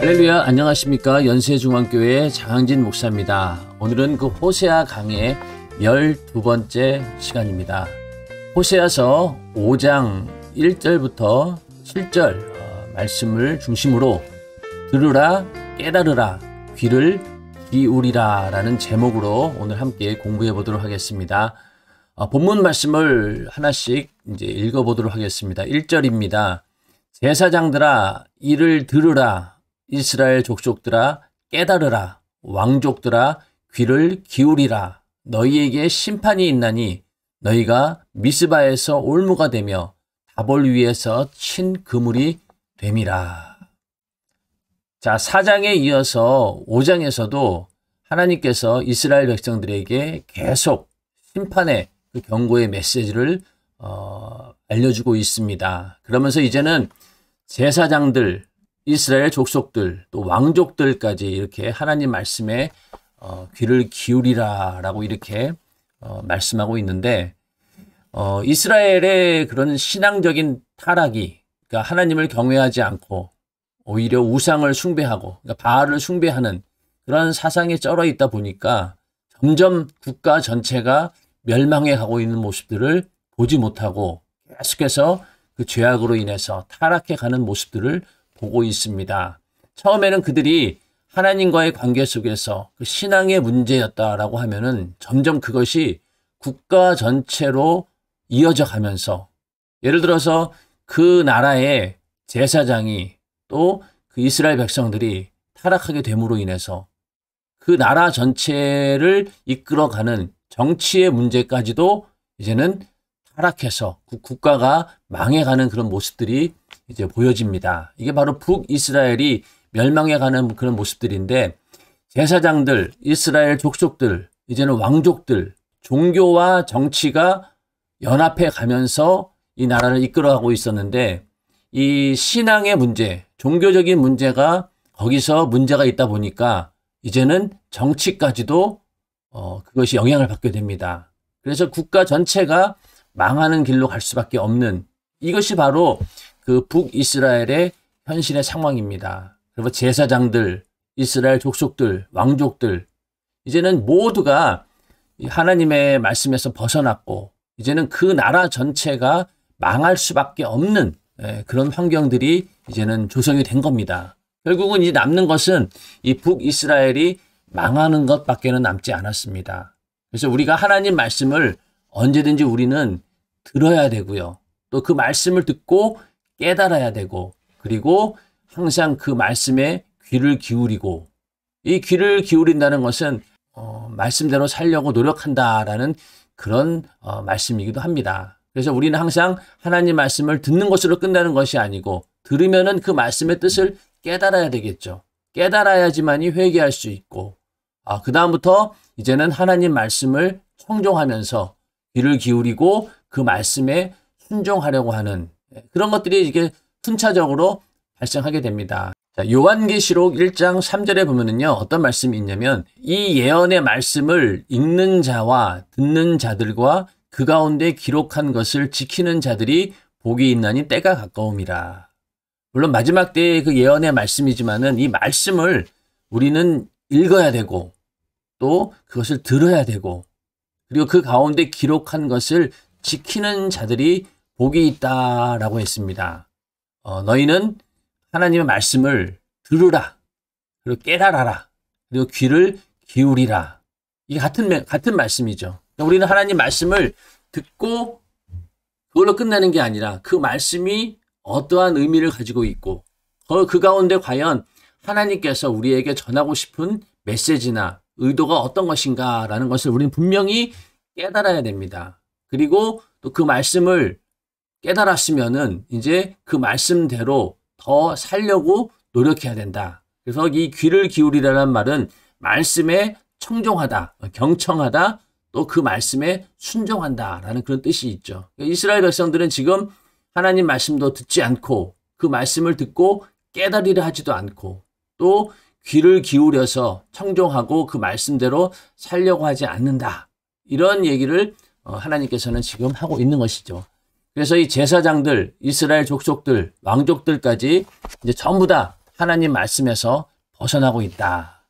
할렐루야 안녕하십니까 연세중앙교회 장항진 목사입니다. 오늘은 그 호세아 강의 12번째 시간입니다. 호세아서 5장 1절부터 7절 어, 말씀을 중심으로 들으라 깨달으라 귀를 기울이라 라는 제목으로 오늘 함께 공부해 보도록 하겠습니다. 어, 본문 말씀을 하나씩 이제 읽어 보도록 하겠습니다. 1절입니다. 제사장들아 이를 들으라 이스라엘 족속들아 깨달으라 왕족들아 귀를 기울이라 너희에게 심판이 있나니 너희가 미스바에서 올무가 되며 다볼 위에서 친 그물이 됨이라. 자, 4장에 이어서 5장에서도 하나님께서 이스라엘 백성들에게 계속 심판의 그 경고의 메시지를 어, 알려주고 있습니다. 그러면서 이제는 제사장들, 이스라엘 족속들, 또 왕족들까지 이렇게 하나님 말씀에 어, 귀를 기울이라라고 이렇게 어, 말씀하고 있는데 어, 이스라엘의 그런 신앙적인 타락이 그러니까 하나님을 경외하지 않고 오히려 우상을 숭배하고 그러니까 바알을 숭배하는 그런 사상에 쩔어 있다 보니까 점점 국가 전체가 멸망해 가고 있는 모습들을 보지 못하고 계속해서 그 죄악으로 인해서 타락해 가는 모습들을 보고 있습니다. 처음에는 그들이 하나님과의 관계 속에서 그 신앙의 문제였다라고 하면은 점점 그것이 국가 전체로 이어져 가면서 예를 들어서 그 나라의 제사장이 또 그 이스라엘 백성들이 타락하게 됨으로 인해서 그 나라 전체를 이끌어가는 정치의 문제까지도 이제는 하락해서 국가가 망해가는 그런 모습들이 이제 보여집니다. 이게 바로 북이스라엘이 멸망해가는 그런 모습들인데 제사장들, 이스라엘 족속들, 이제는 왕족들, 종교와 정치가 연합해 가면서 이 나라를 이끌어가고 있었는데 이 신앙의 문제, 종교적인 문제가 거기서 문제가 있다 보니까 이제는 정치까지도 어, 그것이 영향을 받게 됩니다. 그래서 국가 전체가 망하는 길로 갈 수밖에 없는 이것이 바로 그 북이스라엘의 현실의 상황입니다. 그리고 제사장들, 이스라엘 족속들, 왕족들 이제는 모두가 하나님의 말씀에서 벗어났고 이제는 그 나라 전체가 망할 수밖에 없는 예, 그런 환경들이 이제는 조성이 된 겁니다. 결국은 이 남는 것은 이 북이스라엘이 망하는 것밖에는 남지 않았습니다. 그래서 우리가 하나님 말씀을 언제든지 우리는 들어야 되고요. 또 그 말씀을 듣고 깨달아야 되고 그리고 항상 그 말씀에 귀를 기울이고 이 귀를 기울인다는 것은 어, 말씀대로 살려고 노력한다라는 그런 어, 말씀이기도 합니다. 그래서 우리는 항상 하나님 말씀을 듣는 것으로 끝나는 것이 아니고 들으면은 그 말씀의 뜻을 깨달아야 되겠죠. 깨달아야지만이 회개할 수 있고 아, 그다음부터 이제는 하나님 말씀을 청종하면서 귀를 기울이고 그 말씀에 순종하려고 하는 예, 그런 것들이 이게 순차적으로 발생하게 됩니다. 자, 요한계시록 1장 3절에 보면은요, 어떤 말씀이 있냐면, 이 예언의 말씀을 읽는 자와 듣는 자들과 그 가운데 기록한 것을 지키는 자들이 복이 있나니 때가 가까움이라. 물론 마지막 때의 그 예언의 말씀이지만은 이 말씀을 우리는 읽어야 되고, 또 그것을 들어야 되고, 그리고 그 가운데 기록한 것을 지키는 자들이 복이 있다라고 했습니다. 어, 너희는 하나님의 말씀을 들으라. 그리고 깨달아라. 그리고 귀를 기울이라. 이게 같은, 같은 말씀이죠. 그러니까 우리는 하나님 말씀을 듣고 그걸로 끝내는 게 아니라 그 말씀이 어떠한 의미를 가지고 있고 그, 그 가운데 과연 하나님께서 우리에게 전하고 싶은 메시지나 의도가 어떤 것인가라는 것을 우리는 분명히 깨달아야 됩니다. 그리고 또 그 말씀을 깨달았으면은 이제 그 말씀대로 더 살려고 노력해야 된다. 그래서 이 귀를 기울이라는 말은 말씀에 청종하다, 경청하다, 또 그 말씀에 순종한다라는 그런 뜻이 있죠. 그러니까 이스라엘 백성들은 지금 하나님 말씀도 듣지 않고 그 말씀을 듣고 깨달이를 하지도 않고 또 귀를 기울여서 청종하고 그 말씀대로 살려고 하지 않는다. 이런 얘기를 어, 하나님께서는 지금 하고 있는 것이죠. 그래서 이 제사장들, 이스라엘 족속들, 왕족들까지 이제 전부 다 하나님 말씀에서 벗어나고 있다.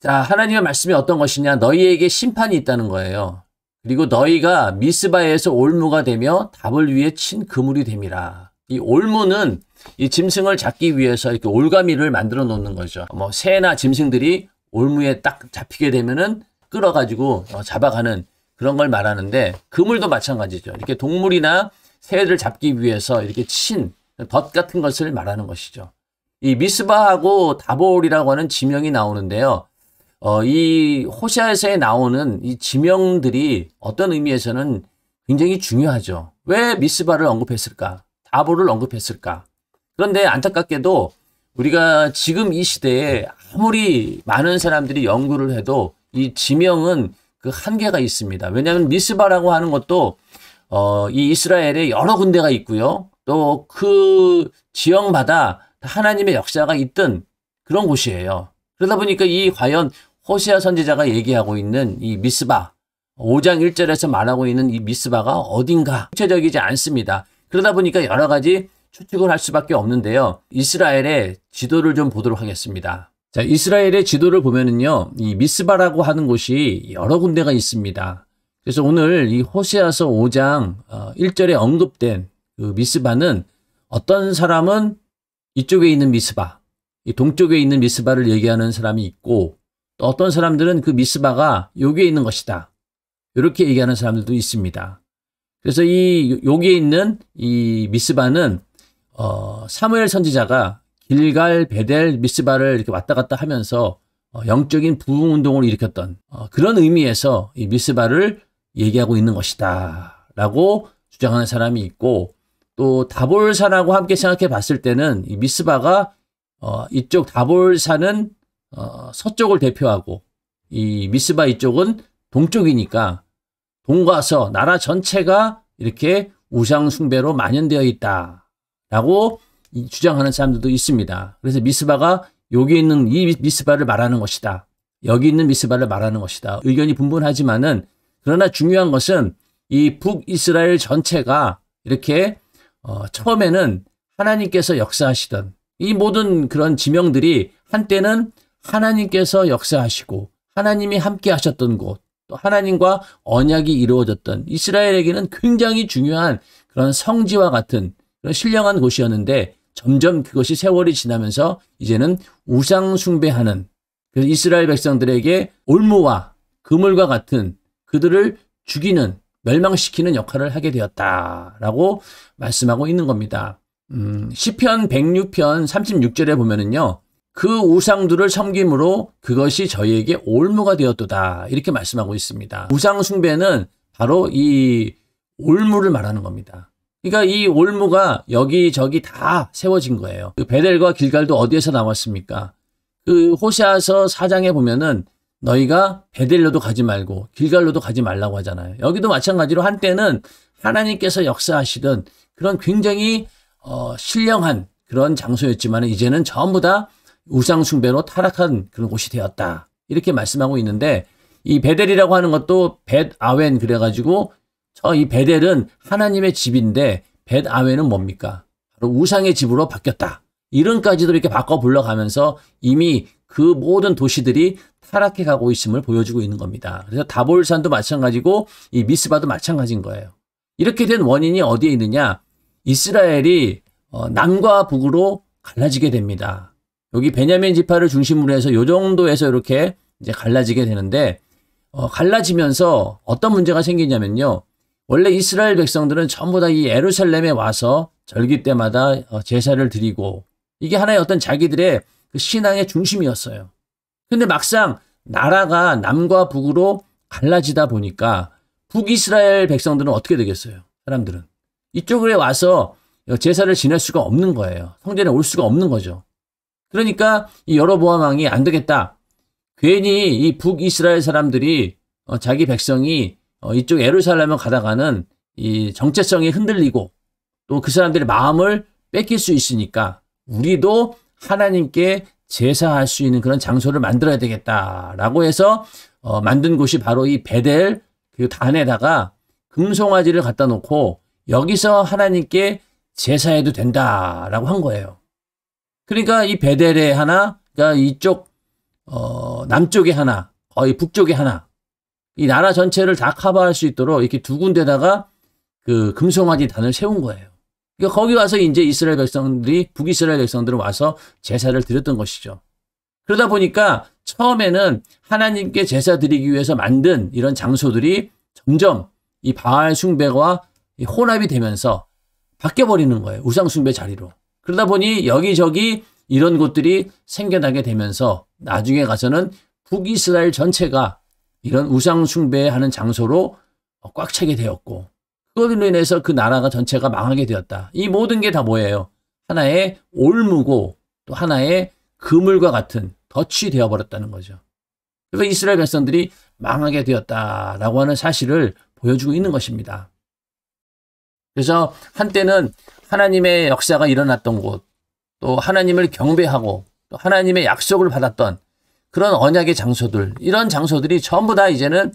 자, 하나님의 말씀이 어떤 것이냐? 너희에게 심판이 있다는 거예요. 그리고 너희가 미스바에서 올무가 되며 답을 위해 친 그물이 됨이라. 이 올무는 이 짐승을 잡기 위해서 이렇게 올가미를 만들어 놓는 거죠. 뭐 새나 짐승들이 올무에 딱 잡히게 되면은 끌어가지고 어, 잡아가는 그런 걸 말하는데 그물도 마찬가지죠. 이렇게 동물이나 새를 잡기 위해서 이렇게 친 덫 같은 것을 말하는 것이죠. 이 미스바하고 다볼이라고 하는 지명이 나오는데요. 어, 이호시아에서 나오는 이 지명들이 어떤 의미에서는 굉장히 중요하죠. 왜 미스바를 언급했을까? 아보를 언급했을까? 그런데 안타깝게도 우리가 지금 이 시대에 아무리 많은 사람들이 연구를 해도 이 지명은 그 한계가 있습니다. 왜냐하면 미스바라고 하는 것도 어, 이 이스라엘에 여러 군데가 있고요. 또 그 지역마다 하나님의 역사가 있던 그런 곳이에요. 그러다 보니까 이 과연 호시아 선지자가 얘기하고 있는 이 미스바, 5장 1절에서 말하고 있는 이 미스바가 어딘가 구체적이지 않습니다. 그러다 보니까 여러 가지 추측을 할 수밖에 없는데요. 이스라엘의 지도를 좀 보도록 하겠습니다. 자, 이스라엘의 지도를 보면은요, 이 미스바라고 하는 곳이 여러 군데가 있습니다. 그래서 오늘 이 호세아서 5장 1절에 어, 언급된 그 미스바는 어떤 사람은 이쪽에 있는 미스바, 이 동쪽에 있는 미스바를 얘기하는 사람이 있고 또 어떤 사람들은 그 미스바가 여기에 있는 것이다. 이렇게 얘기하는 사람들도 있습니다. 그래서 이 여기에 있는 이 미스바는 어, 사무엘 선지자가 길갈, 베델, 미스바를 이렇게 왔다 갔다 하면서 어, 영적인 부흥 운동을 일으켰던 어, 그런 의미에서 이 미스바를 얘기하고 있는 것이다라고 주장하는 사람이 있고 또 다볼산하고 함께 생각해 봤을 때는 이 미스바가 어, 이쪽 다볼산은 어, 서쪽을 대표하고 이 미스바 이쪽은 동쪽이니까 동과서 나라 전체가 이렇게 우상숭배로 만연되어 있다라고 주장하는 사람들도 있습니다. 그래서 미스바가 여기 있는 이 미스바를 말하는 것이다. 여기 있는 미스바를 말하는 것이다. 의견이 분분하지만은 그러나 중요한 것은 이 북이스라엘 전체가 이렇게 어, 처음에는 하나님께서 역사하시던 이 모든 그런 지명들이 한때는 하나님께서 역사하시고 하나님이 함께 하셨던 곳또 하나님과 언약이 이루어졌던 이스라엘에게는 굉장히 중요한 그런 성지와 같은 그런 신령한 곳이었는데 점점 그것이 세월이 지나면서 이제는 우상 숭배하는 그래서 이스라엘 백성들에게 올무와 그물과 같은 그들을 죽이는 멸망시키는 역할을 하게 되었다라고 말씀하고 있는 겁니다. 음, 시편 106편 36절에 보면은요. 그 우상들을 섬김으로 그것이 저희에게 올무가 되었도다. 이렇게 말씀하고 있습니다. 우상숭배는 바로 이 올무를 말하는 겁니다. 그러니까 이 올무가 여기저기 다 세워진 거예요. 그 베델과 길갈도 어디에서 나왔습니까? 그 호세아서 사장에 보면은 너희가 베델로도 가지 말고 길갈로도 가지 말라고 하잖아요. 여기도 마찬가지로 한때는 하나님께서 역사하시던 그런 굉장히 어, 신령한 그런 장소였지만 이제는 전부 다 우상숭배로 타락한 그런 곳이 되었다. 이렇게 말씀하고 있는데 이 베델이라고 하는 것도 벳 아웬 그래가지고 저 이 베델은 하나님의 집인데 벳 아웬은 뭡니까? 바로 우상의 집으로 바뀌었다. 이름까지도 이렇게 바꿔 불러가면서 이미 그 모든 도시들이 타락해 가고 있음을 보여주고 있는 겁니다. 그래서 다볼산도 마찬가지고 이 미스바도 마찬가지인 거예요. 이렇게 된 원인이 어디에 있느냐? 이스라엘이 어, 남과 북으로 갈라지게 됩니다. 여기 베냐민 지파를 중심으로 해서 요 정도에서 이렇게 이제 갈라지게 되는데 어, 갈라지면서 어떤 문제가 생기냐면요. 원래 이스라엘 백성들은 전부 다 이에루살렘에 와서 절기 때마다 어, 제사를 드리고 이게 하나의 어떤 자기들의 그 신앙의 중심이었어요. 근데 막상 나라가 남과 북으로 갈라지다 보니까 북이스라엘 백성들은 어떻게 되겠어요? 사람들은 이쪽에 와서 제사를 지낼 수가 없는 거예요. 성전에 올 수가 없는 거죠. 그러니까 이여러보암 왕이 안 되겠다. 괜히 이 북이스라엘 사람들이 어, 자기 백성이 어, 이쪽 예루살렘을 가다가는 이 정체성이 흔들리고 또 그 사람들의 마음을 뺏길 수 있으니까 우리도 하나님께 제사할 수 있는 그런 장소를 만들어야 되겠다라고 해서 어, 만든 곳이 바로 이 베델 그 단에다가 금송아지를 갖다 놓고 여기서 하나님께 제사해도 된다라고 한 거예요. 그러니까 이 베델에 하나, 그러니까 이쪽 어, 남쪽에 하나, 거의 북쪽에 하나. 이 나라 전체를 다 커버할 수 있도록 이렇게 두 군데다가 그 금송아지 단을 세운 거예요. 그러니까 거기 와서 이제 이스라엘 백성들이 북이스라엘 백성들은 와서 제사를 드렸던 것이죠. 그러다 보니까 처음에는 하나님께 제사 드리기 위해서 만든 이런 장소들이 점점 이 바알 숭배와 혼합이 되면서 바뀌어 버리는 거예요. 우상 숭배 자리로. 그러다 보니 여기저기 이런 곳들이 생겨나게 되면서 나중에 가서는 북이스라엘 전체가 이런 우상숭배하는 장소로 꽉 차게 되었고 그것으로 인해서 그 나라가 전체가 망하게 되었다. 이 모든 게 다 뭐예요? 하나의 올무고 또 하나의 그물과 같은 덫이 되어버렸다는 거죠. 그래서 이스라엘 백성들이 망하게 되었다라고 하는 사실을 보여주고 있는 것입니다. 그래서 한때는 하나님의 역사가 일어났던 곳, 또 하나님을 경배하고 또 하나님의 약속을 받았던 그런 언약의 장소들, 이런 장소들이 전부 다 이제는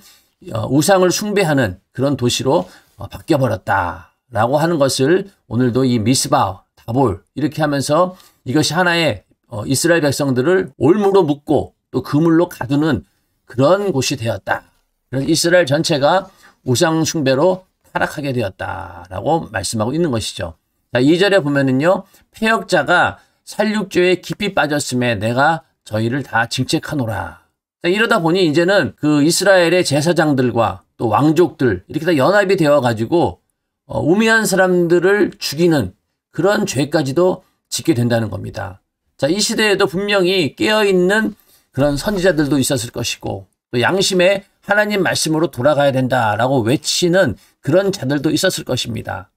어, 우상을 숭배하는 그런 도시로 어, 바뀌어 버렸다라고 하는 것을 오늘도 이 미스바, 다볼 이렇게 하면서 이것이 하나의 어, 이스라엘 백성들을 올무로 묶고 또 그물로 가두는 그런 곳이 되었다. 그래서 이스라엘 전체가 우상 숭배로 타락하게 되었다라고 말씀하고 있는 것이죠. 자, 2절에 보면은요. 폐역자가 살육죄에 깊이 빠졌음에 내가 저희를 다 징책하노라. 자, 이러다 보니 이제는 그 이스라엘의 제사장들과 또 왕족들 이렇게 다 연합이 되어 가지고 어, 우매한 사람들을 죽이는 그런 죄까지도 짓게 된다는 겁니다. 자, 이 시대에도 분명히 깨어 있는 그런 선지자들도 있었을 것이고 또양심에 하나님 말씀으로 돌아가야 된다라고 외치는 그런 자들도 있었을 것입니다.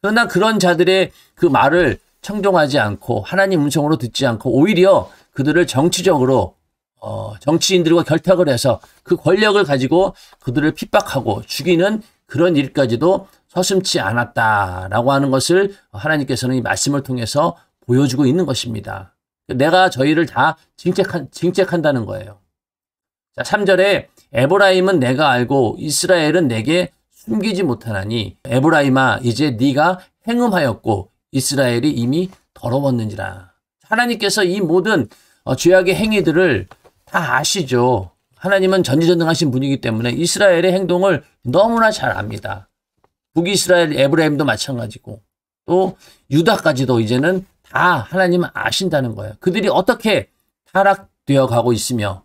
그러나 그런 자들의 그 말을 청종하지 않고 하나님 음성으로 듣지 않고 오히려 그들을 정치적으로 어, 정치인들과 결탁을 해서 그 권력을 가지고 그들을 핍박하고 죽이는 그런 일까지도 서슴지 않았다라고 하는 것을 하나님께서는 이 말씀을 통해서 보여주고 있는 것입니다. 내가 저희를 다 징책한, 징책한다는 거예요. 자, 3절에 에브라임은 내가 알고 이스라엘은 내게 숨기지 못하나니 에브라임아 이제 네가 행음하였고 이스라엘이 이미 더러웠는지라. 하나님께서 이 모든 어, 죄악의 행위들을 다 아시죠. 하나님은 전지전능하신 분이기 때문에 이스라엘의 행동을 너무나 잘 압니다. 북이스라엘 에브라임도 마찬가지고 또 유다까지도 이제는 다 하나님은 아신다는 거예요. 그들이 어떻게 타락되어 가고 있으며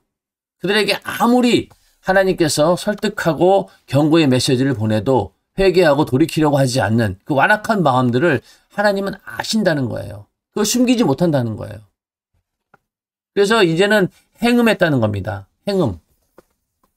그들에게 아무리 하나님께서 설득하고 경고의 메시지를 보내도 회개하고 돌이키려고 하지 않는 그 완악한 마음들을 하나님은 아신다는 거예요. 그걸 숨기지 못한다는 거예요. 그래서 이제는 행음했다는 겁니다. 행음.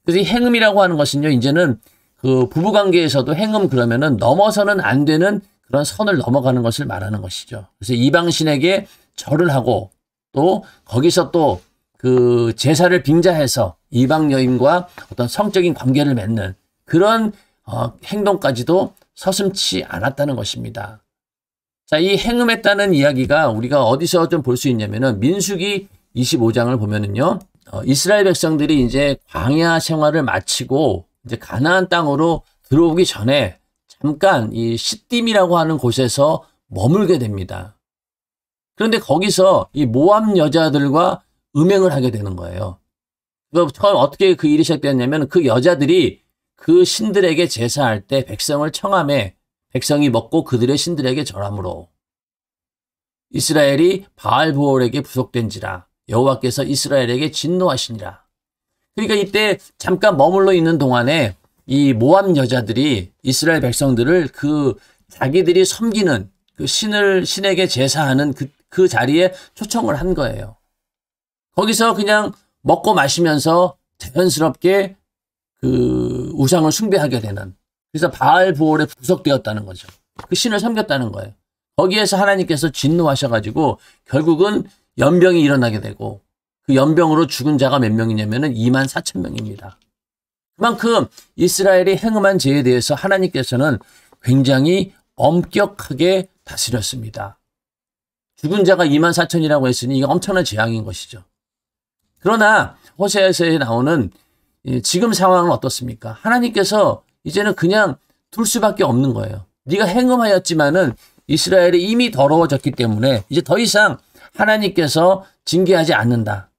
그래서 이 행음이라고 하는 것은요, 이제는 그 부부관계에서도 행음 그러면은 넘어서는 안 되는 그런 선을 넘어가는 것을 말하는 것이죠. 그래서 이방신에게 절을 하고 또 거기서 또그 제사를 빙자해서 이방 여인과 어떤 성적인 관계를 맺는 그런 어, 행동까지도 서슴치 않았다는 것입니다. 자, 이 행음했다는 이야기가 우리가 어디서 좀 볼 수 있냐면은 민수기 25장을 보면은요. 어, 이스라엘 백성들이 이제 광야 생활을 마치고 이제 가나안 땅으로 들어오기 전에 잠깐 이 시딤이라고 하는 곳에서 머물게 됩니다. 그런데 거기서 이 모함 여자들과 음행을 하게 되는 거예요. 그 처음 어떻게 그 일이 시작되었냐면그 여자들이 그 신들에게 제사할 때 백성을 청함해 백성이 먹고 그들의 신들에게 절함으로 이스라엘이 바알 부올에게 부속된지라 여호와께서 이스라엘에게 진노하시니라. 그러니까 이때 잠깐 머물러 있는 동안에 이 모함 여자들이 이스라엘 백성들을 그 자기들이 섬기는 그 신을 신에게 제사하는 그, 그 자리에 초청을 한 거예요. 거기서 그냥 먹고 마시면서 자연스럽게 그 우상을 숭배하게 되는 그래서 바알 부월에 부속되었다는 거죠. 그 신을 섬겼다는 거예요. 거기에서 하나님께서 진노하셔가지고 결국은 연병이 일어나게 되고 그 연병으로 죽은 자가 몇 명이냐면은 2만 4천 명입니다. 그만큼 이스라엘이 행음한 죄에 대해서 하나님께서는 굉장히 엄격하게 다스렸습니다. 죽은 자가 2만 4천이라고 했으니 이게 엄청난 재앙인 것이죠. 그러나 호세아서에 나오는 지금 상황은 어떻습니까? 하나님께서 이제는 그냥 둘 수밖에 없는 거예요. 네가 행음하였지만은 이스라엘이 이미 더러워졌기 때문에 이제 더 이상 하나님께서 징계하지 않는다.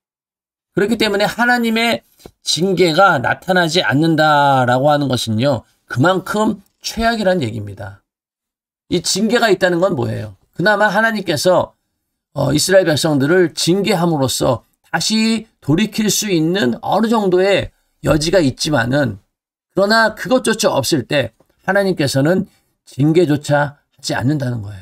그렇기 때문에 하나님의 징계가 나타나지 않는다라고 하는 것은요. 그만큼 최악이라는 얘기입니다. 이 징계가 있다는 건 뭐예요? 그나마 하나님께서 어, 이스라엘 백성들을 징계함으로써 다시 돌이킬 수 있는 어느 정도의 여지가 있지만은 그러나 그것조차 없을 때 하나님께서는 징계조차 하지 않는다는 거예요.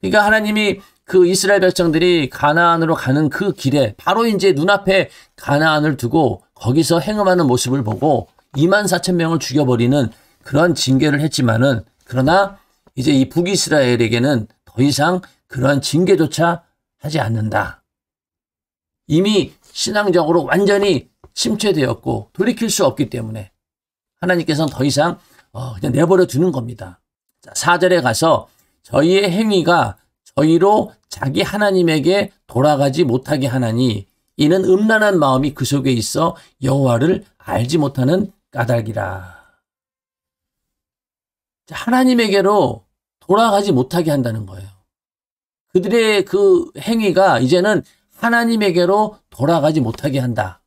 그러니까 하나님이 그 이스라엘 백성들이 가나안으로 가는 그 길에 바로 이제 눈앞에 가나안을 두고 거기서 행음하는 모습을 보고 2만 4천 명을 죽여버리는 그런 징계를 했지만은 그러나 이제 이 북이스라엘에게는 더 이상 그러한 징계조차 하지 않는다. 이미 신앙적으로 완전히 침체되었고 돌이킬 수 없기 때문에 하나님께서는 더 이상 어, 그냥 내버려 두는 겁니다. 자, 4절에 가서 저희의 행위가 저희로 자기 하나님에게 돌아가지 못하게 하나니 이는 음란한 마음이 그 속에 있어 여호와를 알지 못하는 까닭이라. 하나님에게로 돌아가지 못하게 한다는 거예요. 그들의 그 행위가 이제는 하나님에게로 돌아가지 못하게 한다.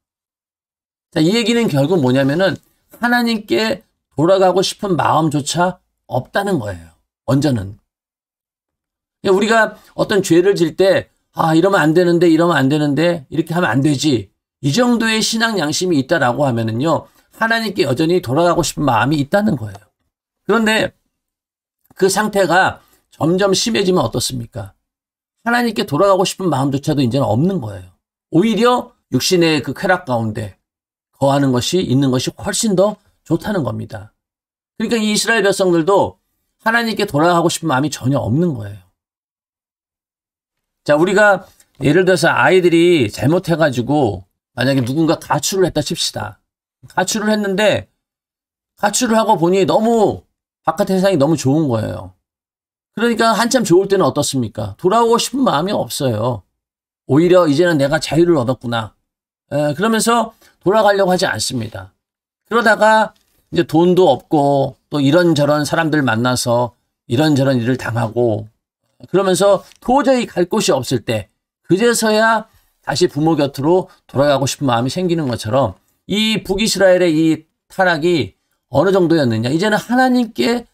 자, 이 얘기는 결국 뭐냐면은 하나님께 돌아가고 싶은 마음조차 없다는 거예요. 먼저는. 그러니까 우리가 어떤 죄를 질 때, 아, 이러면 안 되는데, 이러면 안 되는데, 이렇게 하면 안 되지. 이 정도의 신앙 양심이 있다라고 하면은요, 하나님께 여전히 돌아가고 싶은 마음이 있다는 거예요. 그런데 그 상태가 점점 심해지면 어떻습니까? 하나님께 돌아가고 싶은 마음조차도 이제는 없는 거예요. 오히려 육신의 그 쾌락 가운데 거하는 것이 있는 것이 훨씬 더 좋다는 겁니다. 그러니까 이 이스라엘 백성들도 하나님께 돌아가고 싶은 마음이 전혀 없는 거예요. 자, 우리가 예를 들어서 아이들이 잘못해가지고 만약에 누군가 가출을 했다 칩시다. 가출을 했는데 가출을 하고 보니 너무 바깥 세상이 너무 좋은 거예요. 그러니까 한참 좋을 때는 어떻습니까? 돌아오고 싶은 마음이 없어요. 오히려 이제는 내가 자유를 얻었구나. 에, 그러면서 돌아가려고 하지 않습니다. 그러다가 이제 돈도 없고 또 이런저런 사람들 만나서 이런저런 일을 당하고 그러면서 도저히 갈 곳이 없을 때 그제서야 다시 부모 곁으로 돌아가고 싶은 마음이 생기는 것처럼 이 북이스라엘의 이 타락이 어느 정도였느냐. 이제는 하나님께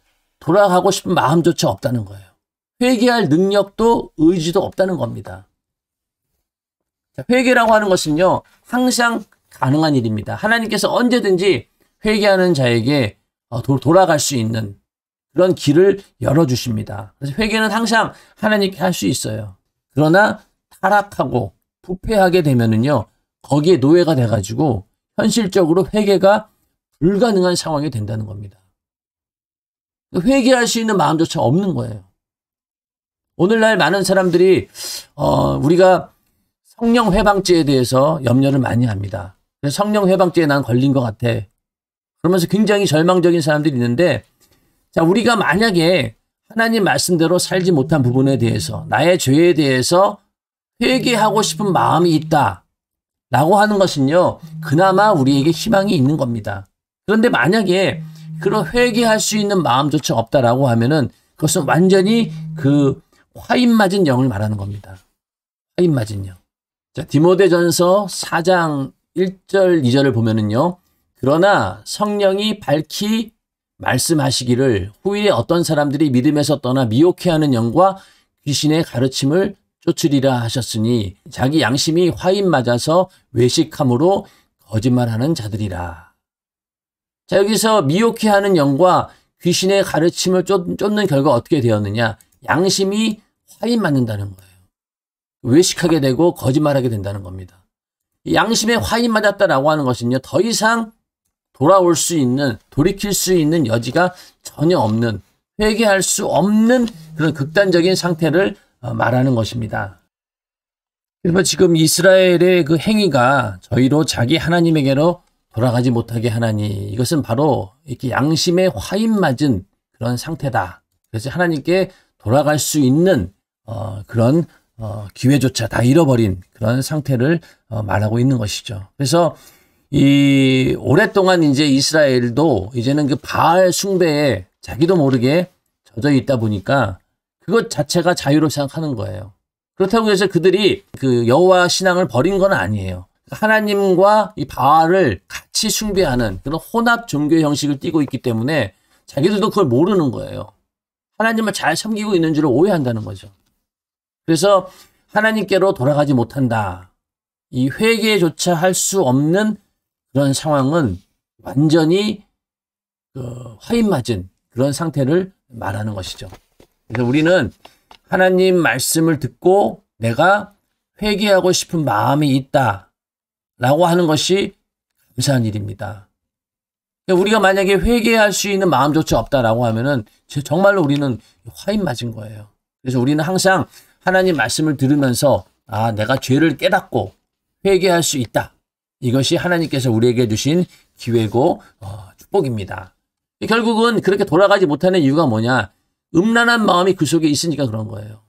돌아가고 싶은 마음조차 없다는 거예요. 회개할 능력도 의지도 없다는 겁니다. 회개라고 하는 것은요, 항상 가능한 일입니다. 하나님께서 언제든지 회개하는 자에게 어, 돌아갈 수 있는 그런 길을 열어주십니다. 그래서 회개는 항상 하나님께 할 수 있어요. 그러나 타락하고 부패하게 되면은요, 거기에 노예가 돼가지고 현실적으로 회개가 불가능한 상황이 된다는 겁니다. 회개할 수 있는 마음조차 없는 거예요. 오늘날 많은 사람들이 어, 우리가 성령 회방죄에 대해서 염려를 많이 합니다. 성령 회방죄에난 걸린 것 같아. 그러면서 굉장히 절망적인 사람들이 있는데 자 우리가 만약에 하나님 말씀대로 살지 못한 부분에 대해서 나의 죄에 대해서 회개하고 싶은 마음이 있다. 라고 하는 것은요, 그나마 우리에게 희망이 있는 겁니다. 그런데 만약에 그런 회개할 수 있는 마음조차 없다라고 하면은 그것은 완전히 그 화인 맞은 영을 말하는 겁니다. 화인 맞은 영. 자, 디모데전서 4장 1절 2절을 보면은요. 그러나 성령이 밝히 말씀하시기를 후에 어떤 사람들이 믿음에서 떠나 미혹해 하는 영과 귀신의 가르침을 쫓으리라 하셨으니 자기 양심이 화인 맞아서 외식함으로 거짓말하는 자들이라. 자, 여기서 미혹해 하는 영과 귀신의 가르침을 쫓는 결과 어떻게 되었느냐? 양심이 화인 맞는다는 거예요. 외식하게 되고 거짓말하게 된다는 겁니다. 양심의 화인 맞았다라고 하는 것은요, 더 이상 돌아올 수 있는, 돌이킬 수 있는 여지가 전혀 없는, 회개할 수 없는 그런 극단적인 상태를 어, 말하는 것입니다. 그래서 지금 이스라엘의 그 행위가 저희로 자기 하나님에게로 돌아가지 못하게 하나니 이것은 바로 이렇게 양심의 화인 맞은 그런 상태다. 그래서 하나님께 돌아갈 수 있는 어, 그런 어, 기회조차 다 잃어버린 그런 상태를 어, 말하고 있는 것이죠. 그래서 이 오랫동안 이제 이스라엘도 이제는 그 바알 숭배에 자기도 모르게 젖어 있다 보니까 그것 자체가 자유로 생각하는 거예요. 그렇다고 해서 그들이 그 여호와 신앙을 버린 건 아니에요. 하나님과 이 바알을 같이 숭배하는 그런 혼합 종교 형식을 띠고 있기 때문에 자기들도 그걸 모르는 거예요. 하나님을 잘 섬기고 있는 줄을 오해한다는 거죠. 그래서 하나님께로 돌아가지 못한다. 이 회개조차 할 수 없는 그런 상황은 완전히 그 화인 맞은 그런 상태를 말하는 것이죠. 그래서 우리는 하나님 말씀을 듣고 내가 회개하고 싶은 마음이 있다. 라고 하는 것이 감사한 일입니다. 그러니까 우리가 만약에 회개할 수 있는 마음조차 없다라고 하면은 정말로 우리는 화인 맞은 거예요. 그래서 우리는 항상 하나님 말씀을 들으면서 아 내가 죄를 깨닫고 회개할 수 있다. 이것이 하나님께서 우리에게 주신 기회고 어, 축복입니다. 결국은 그렇게 돌아가지 못하는 이유가 뭐냐? 음란한 마음이 그 속에 있으니까 그런 거예요.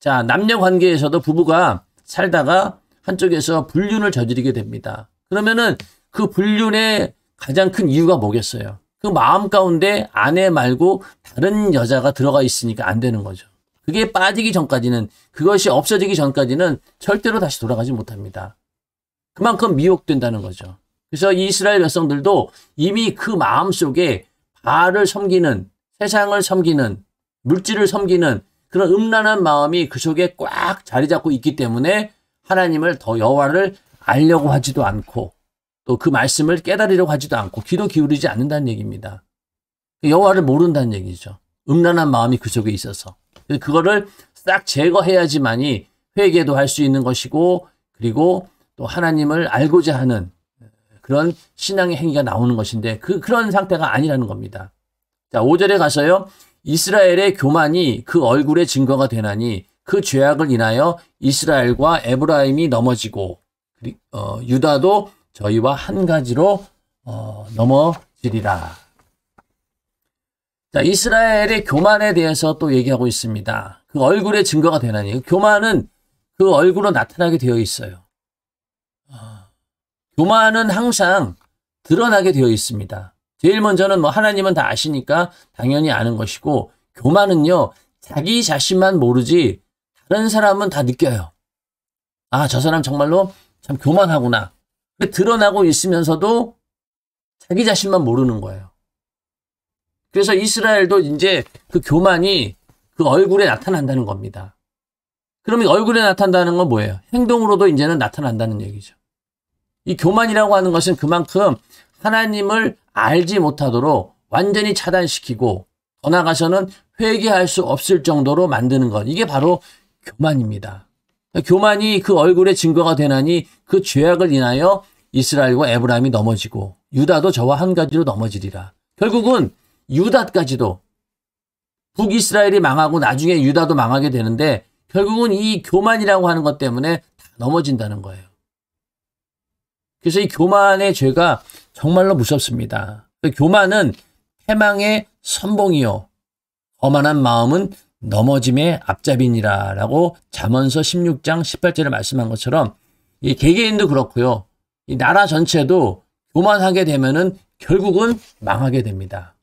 자 남녀 관계에서도 부부가 살다가 한쪽에서 불륜을 저지르게 됩니다. 그러면은 그 불륜의 가장 큰 이유가 뭐겠어요? 그 마음 가운데 아내 말고 다른 여자가 들어가 있으니까 안 되는 거죠. 그게 빠지기 전까지는 그것이 없어지기 전까지는 절대로 다시 돌아가지 못합니다. 그만큼 미혹된다는 거죠. 그래서 이스라엘 여성들도 이미 그 마음 속에 바를 섬기는 세상을 섬기는 물질을 섬기는 그런 음란한 마음이 그 속에 꽉 자리 잡고 있기 때문에 하나님을 더 여호와를 알려고 하지도 않고 또 그 말씀을 깨달으려고 하지도 않고 귀도 기울이지 않는다는 얘기입니다. 여호와를 모른다는 얘기죠. 음란한 마음이 그 속에 있어서 그거를 싹 제거해야지만이 회개도 할 수 있는 것이고 그리고 또 하나님을 알고자 하는 그런 신앙의 행위가 나오는 것인데 그 그런 상태가 아니라는 겁니다. 자, 5절에 가서요. 이스라엘의 교만이 그 얼굴의 증거가 되나니 그 죄악을 인하여 이스라엘과 에브라임이 넘어지고 어, 유다도 저희와 한 가지로 어, 넘어지리라. 자, 이스라엘의 교만에 대해서 또 얘기하고 있습니다. 그 얼굴의 증거가 되나니 교만은 그 얼굴로 나타나게 되어 있어요. 어, 교만은 항상 드러나게 되어 있습니다. 제일 먼저는 뭐 하나님은 다 아시니까 당연히 아는 것이고 교만은요 자기 자신만 모르지 다른 사람은 다 느껴요. 아, 저 사람 정말로 참 교만하구나. 드러나고 있으면서도 자기 자신만 모르는 거예요. 그래서 이스라엘도 이제 그 교만이 그 얼굴에 나타난다는 겁니다. 그러면 얼굴에 나타난다는 건 뭐예요? 행동으로도 이제는 나타난다는 얘기죠. 이 교만이라고 하는 것은 그만큼 하나님을 알지 못하도록 완전히 차단시키고 더 나가서는 회개할 수 없을 정도로 만드는 것. 이게 바로 교만입니다. 교만이 그 얼굴의 증거가 되나니 그 죄악을 인하여 이스라엘과 에브라임이 넘어지고 유다도 저와 한 가지로 넘어지리라. 결국은 유다까지도 북이스라엘이 망하고 나중에 유다도 망하게 되는데 결국은 이 교만이라고 하는 것 때문에 다 넘어진다는 거예요. 그래서 이 교만의 죄가 정말로 무섭습니다. 그 교만은 패망의 선봉이요. 거만한 마음은 넘어짐의 앞잡이니라라고 잠언서 16장 18절에 말씀한 것처럼 이 개개인도 그렇고요. 이 나라 전체도 교만하게 되면은 결국은 망하게 됩니다.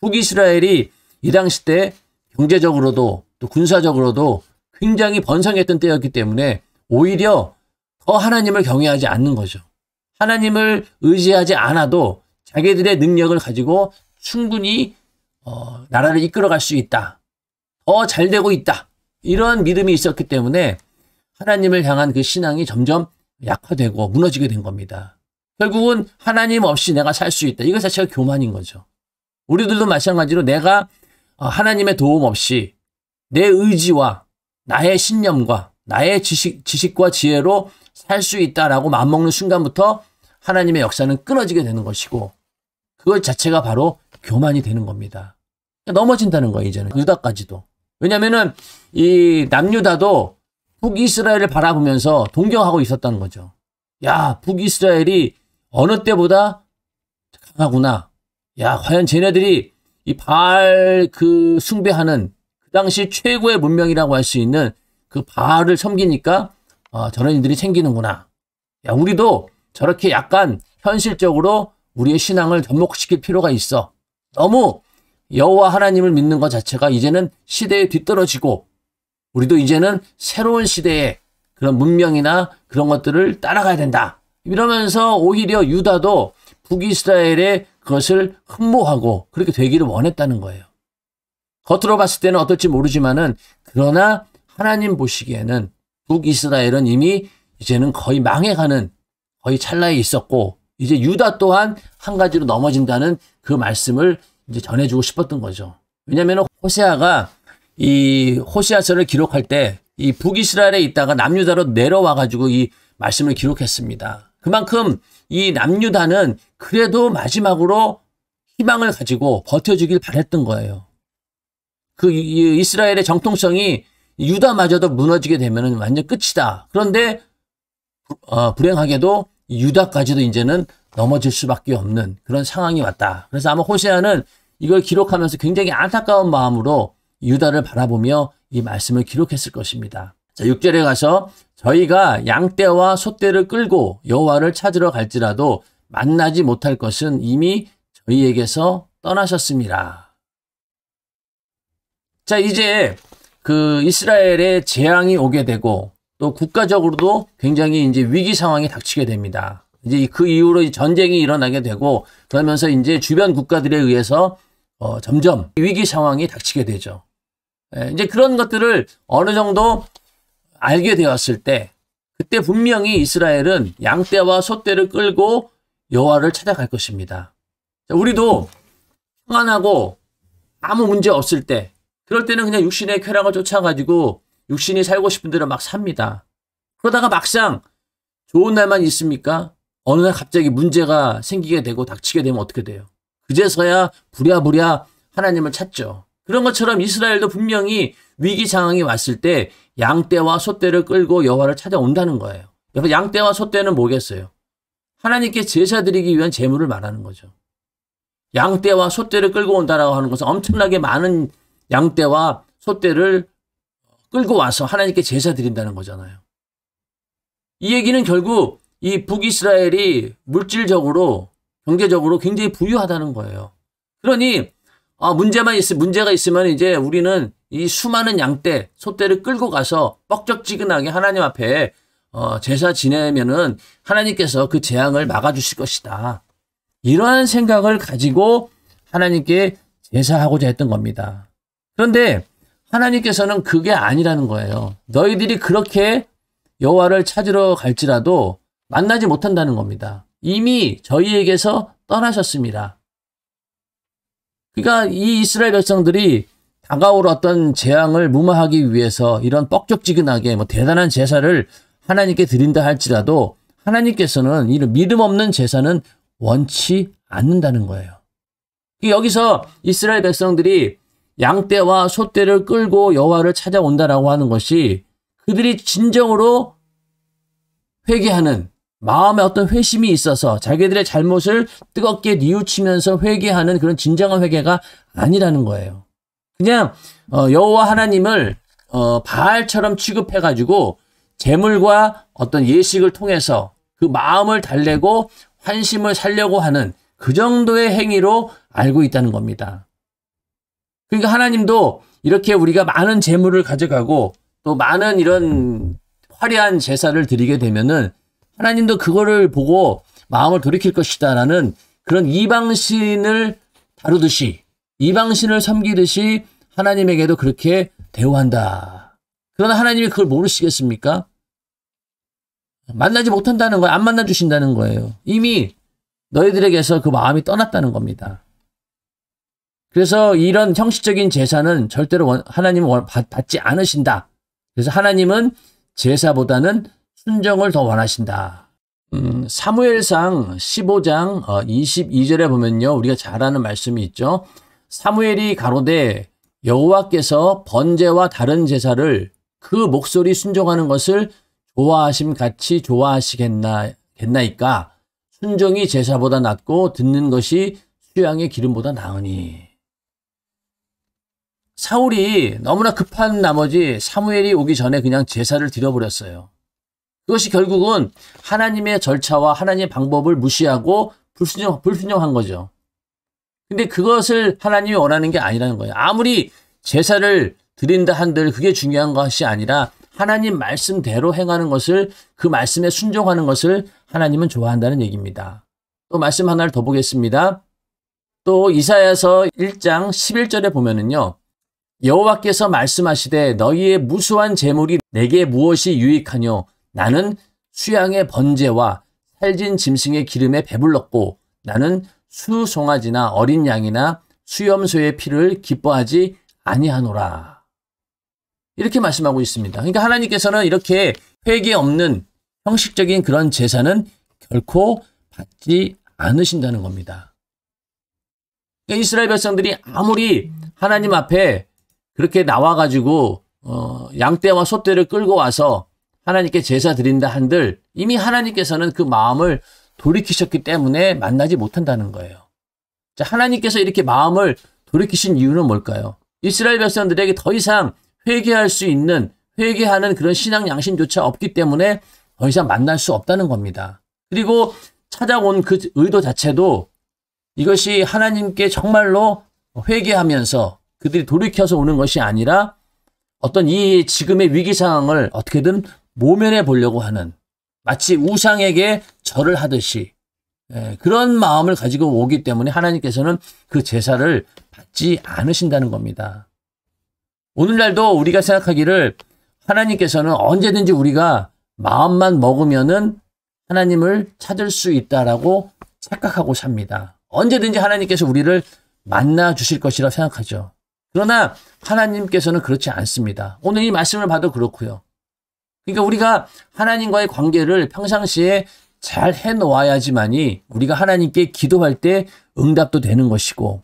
북이스라엘이 이 당시 때 경제적으로도 또 군사적으로도 굉장히 번성했던 때였기 때문에 오히려 더 하나님을 경외하지 않는 거죠. 하나님을 의지하지 않아도 자기들의 능력을 가지고 충분히 어, 나라를 이끌어갈 수 있다. 어, 잘 되고 있다. 이런 믿음이 있었기 때문에 하나님을 향한 그 신앙이 점점 약화되고 무너지게 된 겁니다. 결국은 하나님 없이 내가 살 수 있다. 이것 자체가 교만인 거죠. 우리들도 마찬가지로 내가 어, 하나님의 도움 없이 내 의지와 나의 신념과 나의 지식, 지식과 지혜로 살 수 있다라고 마음먹는 순간부터 하나님의 역사는 끊어지게 되는 것이고 그것 자체가 바로 교만이 되는 겁니다. 넘어진다는 거예요, 이제는. 유다까지도. 왜냐면은 이 남유다도 북이스라엘을 바라보면서 동경하고 있었다는 거죠. 야, 북이스라엘이 어느 때보다 강하구나. 야, 과연 쟤네들이 이 바알 그 숭배하는 그 당시 최고의 문명이라고 할 수 있는 그 바알을 섬기니까 어, 저런 이들이 챙기는구나. 야, 우리도 저렇게 약간 현실적으로 우리의 신앙을 접목시킬 필요가 있어. 너무 여호와 하나님을 믿는 것 자체가 이제는 시대에 뒤떨어지고 우리도 이제는 새로운 시대에 그런 문명이나 그런 것들을 따라가야 된다. 이러면서 오히려 유다도 북이스라엘의 그것을 흠모하고 그렇게 되기를 원했다는 거예요. 겉으로 봤을 때는 어떨지 모르지만은 그러나 하나님 보시기에는 북이스라엘은 이미 이제는 거의 망해가는 거의 찰나에 있었고 이제 유다 또한 한 가지로 넘어진다는 그 말씀을 이제 전해주고 싶었던 거죠. 왜냐하면 호세아가 이 호시아서를 기록할 때 이 북이스라엘에 있다가 남유다로 내려와 가지고 이 말씀을 기록했습니다. 그만큼 이 남유다는 그래도 마지막으로 희망을 가지고 버텨주길 바랬던 거예요. 그 이스라엘의 정통성이 유다마저도 무너지게 되면 완전 끝이다. 그런데 어, 불행하게도 유다까지도 이제는 넘어질 수밖에 없는 그런 상황이 왔다. 그래서 아마 호세아는 이걸 기록하면서 굉장히 안타까운 마음으로 유다를 바라보며 이 말씀을 기록했을 것입니다. 자, 6절에 가서 저희가 양떼와 소떼를 끌고 여호와를 찾으러 갈지라도 만나지 못할 것은 이미 저희에게서 떠나셨습니다. 자, 이제 그이스라엘의 재앙이 오게 되고 또 국가적으로도 굉장히 이제 위기 상황이 닥치게 됩니다. 이제 그 이후로 전쟁이 일어나게 되고 그러면서 이제 주변 국가들에 의해서 어, 점점 위기 상황이 닥치게 되죠. 예, 이제 그런 것들을 어느 정도 알게 되었을 때 그때 분명히 이스라엘은 양떼와 소떼를 끌고 여호와를 찾아갈 것입니다. 우리도 평안하고 아무 문제 없을 때 그럴 때는 그냥 육신의 쾌락을 쫓아가지고 육신이 살고 싶은 대로 막 삽니다. 그러다가 막상 좋은 날만 있습니까? 어느 날 갑자기 문제가 생기게 되고 닥치게 되면 어떻게 돼요? 그제서야 부랴부랴 하나님을 찾죠. 그런 것처럼 이스라엘도 분명히 위기 상황이 왔을 때 양떼와 소떼를 끌고 여호와를 찾아온다는 거예요. 여러분 양떼와 소떼는 뭐겠어요? 하나님께 제사 드리기 위한 재물을 말하는 거죠. 양떼와 소떼를 끌고 온다라고 하는 것은 엄청나게 많은 양떼와 소떼를 끌고 와서 하나님께 제사 드린다는 거잖아요. 이 얘기는 결국 이 북이스라엘이 물질적으로 경제적으로 굉장히 부유하다는 거예요. 그러니 아 문제만 있 문제가 있으면 이제 우리는 이 수많은 양떼 소떼를 끌고 가서 뻑적지근하게 하나님 앞에 어, 제사 지내면은 하나님께서 그 재앙을 막아주실 것이다. 이러한 생각을 가지고 하나님께 제사하고자 했던 겁니다. 그런데 하나님께서는 그게 아니라는 거예요. 너희들이 그렇게 여호와를 찾으러 갈지라도 만나지 못한다는 겁니다. 이미 저희에게서 떠나셨습니다. 그러니까 이 이스라엘 백성들이 다가올 어떤 재앙을 무마하기 위해서 이런 뻑적지근하게 뭐 대단한 제사를 하나님께 드린다 할지라도 하나님께서는 이런 믿음 없는 제사는 원치 않는다는 거예요. 그러니까 여기서 이스라엘 백성들이 양떼와 소떼를 끌고 여호와를 찾아온다라고 하는 것이 그들이 진정으로 회개하는 마음에 어떤 회심이 있어서 자기들의 잘못을 뜨겁게 뉘우치면서 회개하는 그런 진정한 회개가 아니라는 거예요. 그냥 어, 여호와 하나님을 어, 바알처럼 취급해가지고 재물과 어떤 예식을 통해서 그 마음을 달래고 환심을 살려고 하는 그 정도의 행위로 알고 있다는 겁니다. 그러니까 하나님도 이렇게 우리가 많은 재물을 가져가고 또 많은 이런 화려한 제사를 드리게 되면은 하나님도 그거를 보고 마음을 돌이킬 것이다라는 그런 이방신을 다루듯이 이방신을 섬기듯이 하나님에게도 그렇게 대우한다. 그러나 하나님이 그걸 모르시겠습니까? 만나지 못한다는 거예요. 안 만나주신다는 거예요. 이미 너희들에게서 그 마음이 떠났다는 겁니다. 그래서 이런 형식적인 제사는 절대로 하나님은 받지 않으신다. 그래서 하나님은 제사보다는 순정을 더 원하신다. 음, 사무엘상 15장 22절에 어, 보면요. 우리가 잘 아는 말씀이 있죠. 사무엘이 가로되 여호와께서 번제와 다른 제사를 그 목소리 순종하는 것을 좋아하심 같이 좋아하시겠나 겠나이까 순종이 제사보다 낫고 듣는 것이 수양의 기름보다 나으니 사울이 너무나 급한 나머지 사무엘이 오기 전에 그냥 제사를 드려버렸어요. 그것이 결국은 하나님의 절차와 하나님의 방법을 무시하고 불순종, 불순종한 거죠. 근데 그것을 하나님이 원하는 게 아니라는 거예요. 아무리 제사를 드린다 한들 그게 중요한 것이 아니라 하나님 말씀대로 행하는 것을 그 말씀에 순종하는 것을 하나님은 좋아한다는 얘기입니다. 또 말씀 하나를 더 보겠습니다. 또 이사야서 1장 11절에 보면은요. 여호와께서 말씀하시되 너희의 무수한 재물이 내게 무엇이 유익하뇨 나는 수양의 번제와 살진 짐승의 기름에 배불렀고 나는 수 송아지나 어린 양이나 수염소의 피를 기뻐하지 아니하노라. 이렇게 말씀하고 있습니다. 그러니까 하나님께서는 이렇게 회개 없는 형식적인 그런 제사는 결코 받지 않으신다는 겁니다. 그러니까 이스라엘 백성들이 아무리 하나님 앞에 그렇게 나와가지고 어, 양떼와 소떼를 끌고 와서 하나님께 제사 드린다 한들 이미 하나님께서는 그 마음을 돌이키셨기 때문에 만나지 못한다는 거예요. 자, 하나님께서 이렇게 마음을 돌이키신 이유는 뭘까요? 이스라엘 백성들에게 더 이상 회개할 수 있는 회개하는 그런 신앙 양심조차 없기 때문에 더 이상 만날 수 없다는 겁니다. 그리고 찾아온 그 의도 자체도 이것이 하나님께 정말로 회개하면서 그들이 돌이켜서 오는 것이 아니라 어떤 이 지금의 위기 상황을 어떻게든 모면해 보려고 하는 마치 우상에게 절을 하듯이 예, 그런 마음을 가지고 오기 때문에 하나님께서는 그 제사를 받지 않으신다는 겁니다. 오늘날도 우리가 생각하기를 하나님께서는 언제든지 우리가 마음만 먹으면은 하나님을 찾을 수 있다라고 착각하고 삽니다. 언제든지 하나님께서 우리를 만나 주실 것이라 생각하죠. 그러나 하나님께서는 그렇지 않습니다. 오늘 이 말씀을 봐도 그렇고요. 그러니까 우리가 하나님과의 관계를 평상시에 잘 해놓아야지만이 우리가 하나님께 기도할 때 응답도 되는 것이고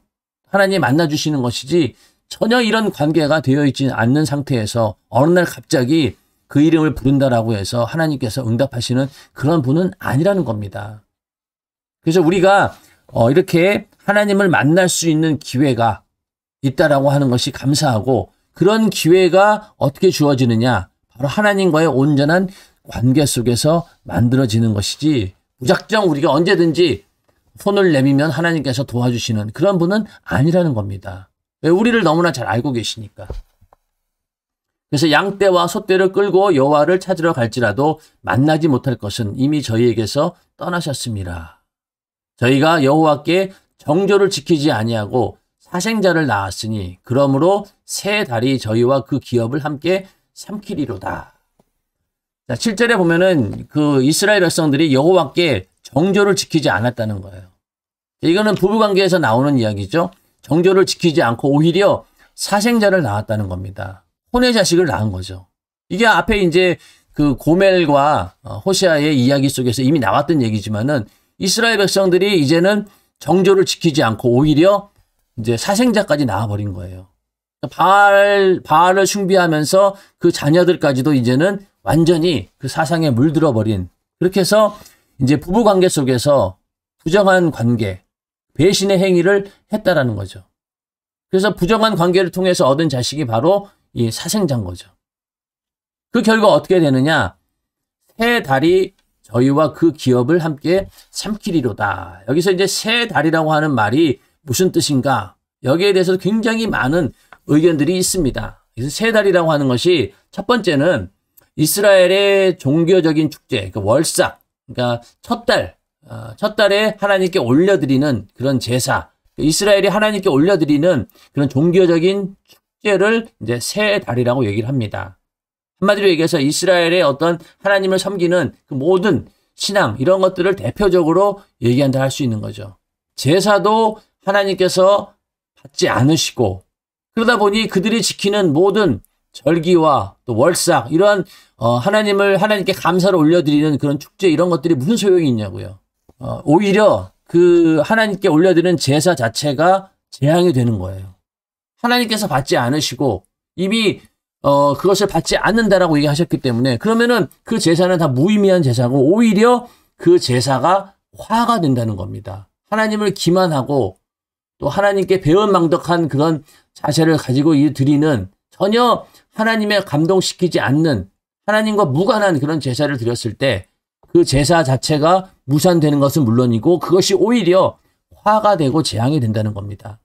하나님 만나주시는 것이지 전혀 이런 관계가 되어 있지 않는 상태에서 어느 날 갑자기 그 이름을 부른다라고 해서 하나님께서 응답하시는 그런 분은 아니라는 겁니다. 그래서 우리가 어, 이렇게 하나님을 만날 수 있는 기회가 있다라고 하는 것이 감사하고 그런 기회가 어떻게 주어지느냐 바로 하나님과의 온전한 관계 속에서 만들어지는 것이지 무작정 우리가 언제든지 손을 내밀면 하나님께서 도와주시는 그런 분은 아니라는 겁니다. 왜 우리를 너무나 잘 알고 계시니까. 그래서 양떼와 소떼를 끌고 여호와를 찾으러 갈지라도 만나지 못할 것은 이미 저희에게서 떠나셨습니다. 저희가 여호와께 정조를 지키지 아니하고 사생자를 낳았으니 그러므로 새 달이 저희와 그 기업을 함께 삼키리로다. 자, 7절에 보면은 그 이스라엘 백성들이 여호와께 정조를 지키지 않았다는 거예요. 이거는 부부 관계에서 나오는 이야기죠. 정조를 지키지 않고 오히려 사생자를 낳았다는 겁니다. 혼의 자식을 낳은 거죠. 이게 앞에 이제 그 고멜과 어, 호시아의 이야기 속에서 이미 나왔던 얘기지만은 이스라엘 백성들이 이제는 정조를 지키지 않고 오히려 이제 사생자까지 나와버린 거예요. 바알, 바알을 숭비하면서그 자녀들까지도 이제는 완전히 그 사상에 물들어버린. 그렇게 해서 이제 부부 관계 속에서 부정한 관계, 배신의 행위를 했다라는 거죠. 그래서 부정한 관계를 통해서 얻은 자식이 바로 이 사생자인 거죠. 그 결과 어떻게 되느냐? 새 달이 저희와 그 기업을 함께 삼키리로다. 여기서 이제 새 달이라고 하는 말이 무슨 뜻인가? 여기에 대해서 굉장히 많은 의견들이 있습니다. 그래서 세 달이라고 하는 것이 첫 번째는 이스라엘의 종교적인 축제, 그 월삭, 그러니까 첫 달, 어, 첫 달에 하나님께 올려드리는 그런 제사, 그러니까 이스라엘이 하나님께 올려드리는 그런 종교적인 축제를 이제 세 달이라고 얘기를 합니다. 한마디로 얘기해서 이스라엘의 어떤 하나님을 섬기는 그 모든 신앙 이런 것들을 대표적으로 얘기한다 할 수 있는 거죠. 제사도 하나님께서 받지 않으시고 그러다 보니 그들이 지키는 모든 절기와 또 월삭 이러한 어, 하나님을 하나님께 감사를 올려드리는 그런 축제 이런 것들이 무슨 소용이 있냐고요. 어, 오히려 그 하나님께 올려드리는 제사 자체가 재앙이 되는 거예요. 하나님께서 받지 않으시고 이미 어, 그것을 받지 않는다라고 얘기하셨기 때문에 그러면은 그 제사는 다 무의미한 제사고 오히려 그 제사가 화가 된다는 겁니다. 하나님을 기만하고 또 하나님께 배은망덕한 그런 자세를 가지고 이 드리는 전혀 하나님의 감동시키지 않는 하나님과 무관한 그런 제사를 드렸을 때 그 제사 자체가 무산되는 것은 물론이고 그것이 오히려 화가 되고 재앙이 된다는 겁니다.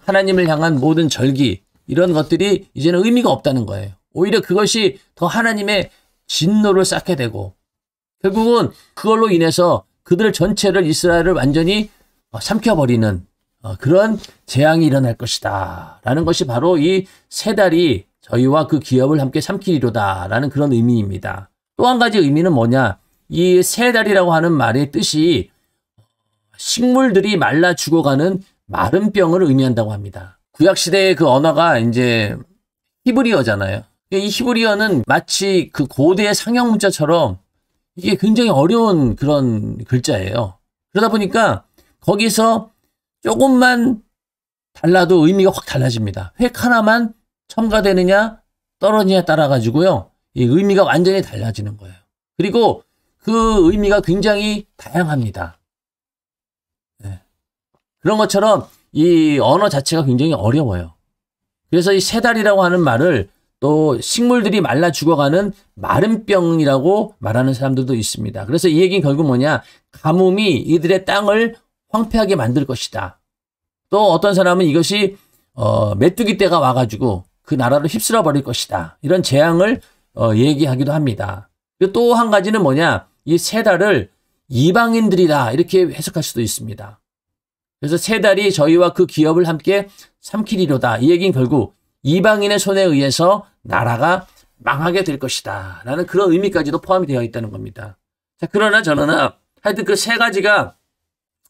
하나님을 향한 모든 절기 이런 것들이 이제는 의미가 없다는 거예요. 오히려 그것이 더 하나님의 진노를 쌓게 되고 결국은 그걸로 인해서 그들 전체를 이스라엘을 완전히 삼켜버리는 어, 그런 재앙이 일어날 것이다. 라는 것이 바로 이 세 달이 저희와 그 기업을 함께 삼키리로다. 라는 그런 의미입니다. 또 한 가지 의미는 뭐냐? 이 세 달이라고 하는 말의 뜻이 식물들이 말라 죽어가는 마른 병을 의미한다고 합니다. 구약시대의 그 언어가 이제 히브리어잖아요. 이 히브리어는 마치 그 고대의 상형 문자처럼 이게 굉장히 어려운 그런 글자예요. 그러다 보니까 거기서 조금만 달라도 의미가 확 달라집니다. 획 하나만 첨가되느냐 떨어지냐 에 따라 가지고요. 이 의미가 완전히 달라지는 거예요. 그리고 그 의미가 굉장히 다양합니다. 네. 그런 것처럼 이 언어 자체가 굉장히 어려워요. 그래서 이 세달이라고 하는 말을 또 식물들이 말라 죽어가는 마름병이라고 말하는 사람들도 있습니다. 그래서 이 얘기는 결국 뭐냐? 가뭄이 이들의 땅을 황폐하게 만들 것이다. 또 어떤 사람은 이것이 어, 메뚜기 때가 와가지고 그 나라를 휩쓸어 버릴 것이다. 이런 재앙을 어, 얘기하기도 합니다. 또 한 가지는 뭐냐? 이 세 달을 이방인들이다 이렇게 해석할 수도 있습니다. 그래서 세 달이 저희와 그 기업을 함께 삼키리로다. 이 얘기는 결국 이방인의 손에 의해서 나라가 망하게 될 것이다. 라는 그런 의미까지도 포함이 되어 있다는 겁니다. 자, 그러나 저는 하여튼 그 세 가지가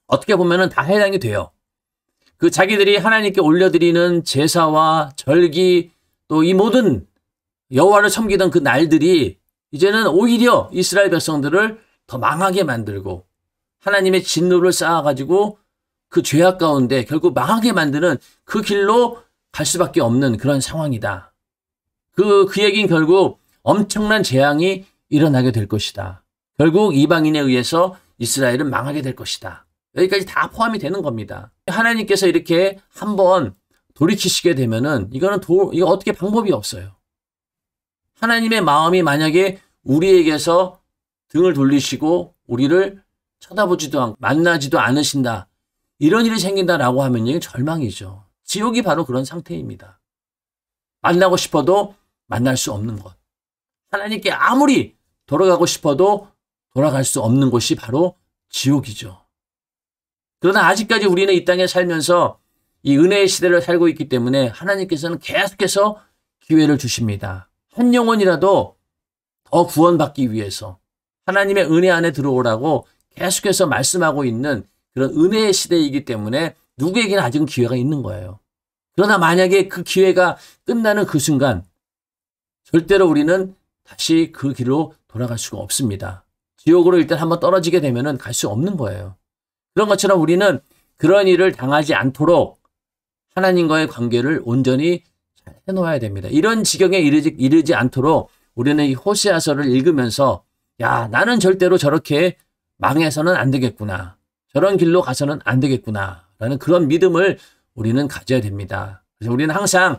어떻게 보면은 다 해당이 돼요. 그 자기들이 하나님께 올려드리는 제사와 절기 또 이 모든 여호와를 섬기던 그 날들이 이제는 오히려 이스라엘 백성들을 더 망하게 만들고 하나님의 진노를 쌓아가지고 그 죄악 가운데 결국 망하게 만드는 그 길로 갈 수밖에 없는 그런 상황이다. 그, 그 얘기는 결국 엄청난 재앙이 일어나게 될 것이다. 결국 이방인에 의해서 이스라엘은 망하게 될 것이다. 여기까지 다 포함이 되는 겁니다. 하나님께서 이렇게 한번 돌이키시게 되면은 이거는 도, 이거 어떻게 방법이 없어요. 하나님의 마음이 만약에 우리에게서 등을 돌리시고 우리를 쳐다보지도 않고 만나지도 않으신다. 이런 일이 생긴다라고 하면 이게 절망이죠. 지옥이 바로 그런 상태입니다. 만나고 싶어도 만날 수 없는 것. 하나님께 아무리 돌아가고 싶어도 돌아갈 수 없는 곳이 바로 지옥이죠. 그러나 아직까지 우리는 이 땅에 살면서 이 은혜의 시대를 살고 있기 때문에 하나님께서는 계속해서 기회를 주십니다. 한 영혼이라도 더 구원받기 위해서 하나님의 은혜 안에 들어오라고 계속해서 말씀하고 있는 그런 은혜의 시대이기 때문에 누구에게나 아직은 기회가 있는 거예요. 그러나 만약에 그 기회가 끝나는 그 순간 절대로 우리는 다시 그 길로 돌아갈 수가 없습니다. 지옥으로 일단 한번 떨어지게 되면갈 수 없는 거예요. 그런 것처럼 우리는 그런 일을 당하지 않도록 하나님과의 관계를 온전히 해놓아야 됩니다. 이런 지경에 이르지, 이르지 않도록 우리는 이 호세아서를 읽으면서 야 나는 절대로 저렇게 망해서는 안 되겠구나. 저런 길로 가서는 안 되겠구나. 라는 그런 믿음을 우리는 가져야 됩니다. 그래서 우리는 항상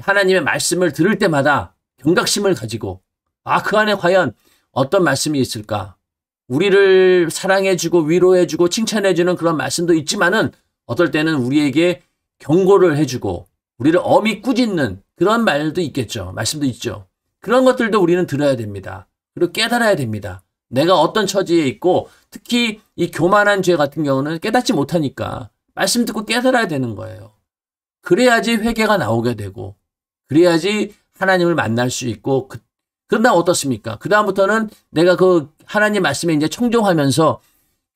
하나님의 말씀을 들을 때마다 경각심을 가지고 아그 안에 과연 어떤 말씀이 있을까? 우리를 사랑해주고 위로해주고 칭찬해주는 그런 말씀도 있지만은 어떨 때는 우리에게 경고를 해주고 우리를 어미 꾸짖는 그런 말도 있겠죠. 말씀도 있죠. 그런 것들도 우리는 들어야 됩니다. 그리고 깨달아야 됩니다. 내가 어떤 처지에 있고 특히 이 교만한 죄 같은 경우는 깨닫지 못하니까 말씀 듣고 깨달아야 되는 거예요. 그래야지 회개가 나오게 되고 그래야지 하나님을 만날 수 있고 그 그럼 다음 어떻습니까? 그 다음부터는 내가 그 하나님 말씀에 이제 청종하면서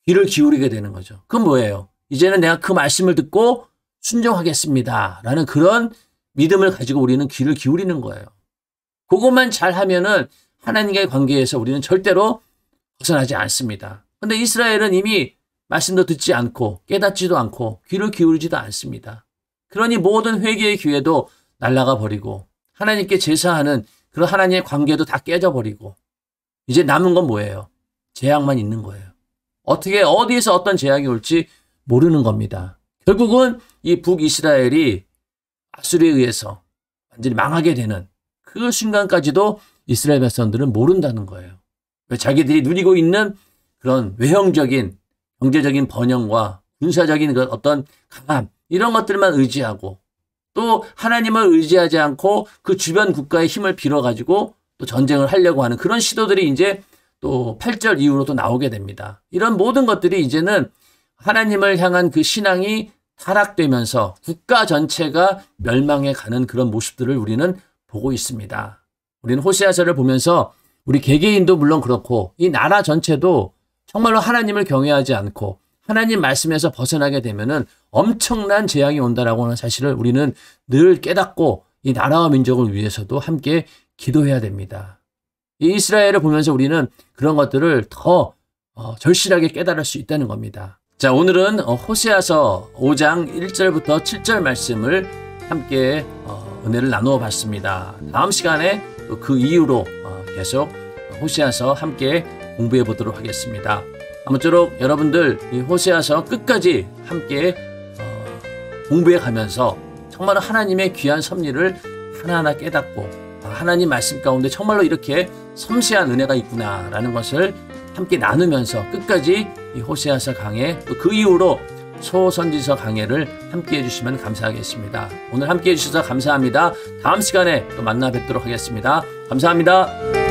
귀를 기울이게 되는 거죠. 그건 뭐예요? 이제는 내가 그 말씀을 듣고 순종하겠습니다. 라는 그런 믿음을 가지고 우리는 귀를 기울이는 거예요. 그것만 잘 하면은 하나님과의 관계에서 우리는 절대로 벗어나지 않습니다. 근데 이스라엘은 이미 말씀도 듣지 않고 깨닫지도 않고 귀를 기울이지도 않습니다. 그러니 모든 회개의 기회도 날아가 버리고 하나님께 제사하는 그런 하나님의 관계도 다 깨져버리고 이제 남은 건 뭐예요? 제약만 있는 거예요. 어떻게 어디에서 어떤 제약이 올지 모르는 겁니다. 결국은 이 북이스라엘이 아수르에 의해서 완전히 망하게 되는 그 순간까지도 이스라엘 백성들은 모른다는 거예요. 자기들이 누리고 있는 그런 외형적인 경제적인 번영과 군사적인 그 어떤 강함 이런 것들만 의지하고 또 하나님을 의지하지 않고 그 주변 국가의 힘을 빌어가지고 또 전쟁을 하려고 하는 그런 시도들이 이제 또 8절 이후로 도 나오게 됩니다. 이런 모든 것들이 이제는 하나님을 향한 그 신앙이 타락되면서 국가 전체가 멸망해 가는 그런 모습들을 우리는 보고 있습니다. 우리는 호세아서를 보면서 우리 개개인도 물론 그렇고 이 나라 전체도 정말로 하나님을 경외하지 않고 하나님 말씀에서 벗어나게 되면은 엄청난 재앙이 온다라고 하는 사실을 우리는 늘 깨닫고 이 나라와 민족을 위해서도 함께 기도해야 됩니다. 이 이스라엘을 보면서 우리는 그런 것들을 더 어, 절실하게 깨달을 수 있다는 겁니다. 자, 오늘은 어, 호세아서 5장 1절부터 7절 말씀을 함께 어, 은혜를 나누어 봤습니다. 다음 시간에 그 이후로 계속 호세아서 함께 공부해 보도록 하겠습니다. 아무쪼록 여러분들 이 호세아서 끝까지 함께 어, 공부해 가면서 정말 하나님의 귀한 섭리를 하나하나 깨닫고 아, 하나님 말씀 가운데 정말로 이렇게 섬세한 은혜가 있구나라는 것을 함께 나누면서 끝까지 이 호세아서 강해 그 이후로 소선지서 강해를 함께 해주시면 감사하겠습니다. 오늘 함께 해주셔서 감사합니다. 다음 시간에 또 만나 뵙도록 하겠습니다. 감사합니다.